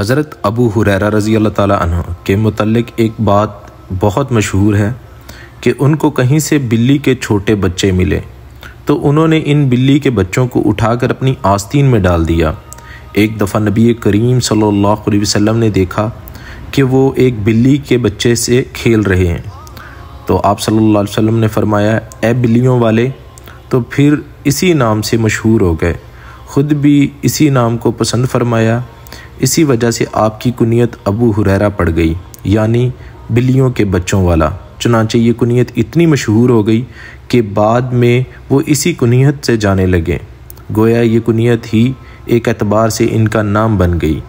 हज़रत अबू हुररा रज़ी अल्लाह ताली के मतलब एक बात बहुत मशहूर है कि उनको कहीं से बिल्ली के छोटे बच्चे मिले तो उन्होंने इन बिल्ली के बच्चों को उठाकर अपनी आस्तीन में डाल दिया एक दफ़ा नबी करीम सल्लल्लाहु अलैहि वसल्लम ने देखा कि वो एक बिल्ली के बच्चे से खेल रहे हैं तो आप सल्लल्लाहु अलैहि वसल्लम ने फरमाया ए बिल्लियों वाले तो फिर इसी नाम से मशहूर हो गए ख़ुद भी इसी नाम को पसंद फरमाया इसी वजह से आपकी कुनीत अबू हुरैरा पड़ गई यानी बिल्लियों के बच्चों वाला चुनाचे ये कुनीत इतनी मशहूर हो गई कि बाद में वो इसी कुनीत से जाने लगे गोया ये कुनीत ही एक एतबार से इनका नाम बन गई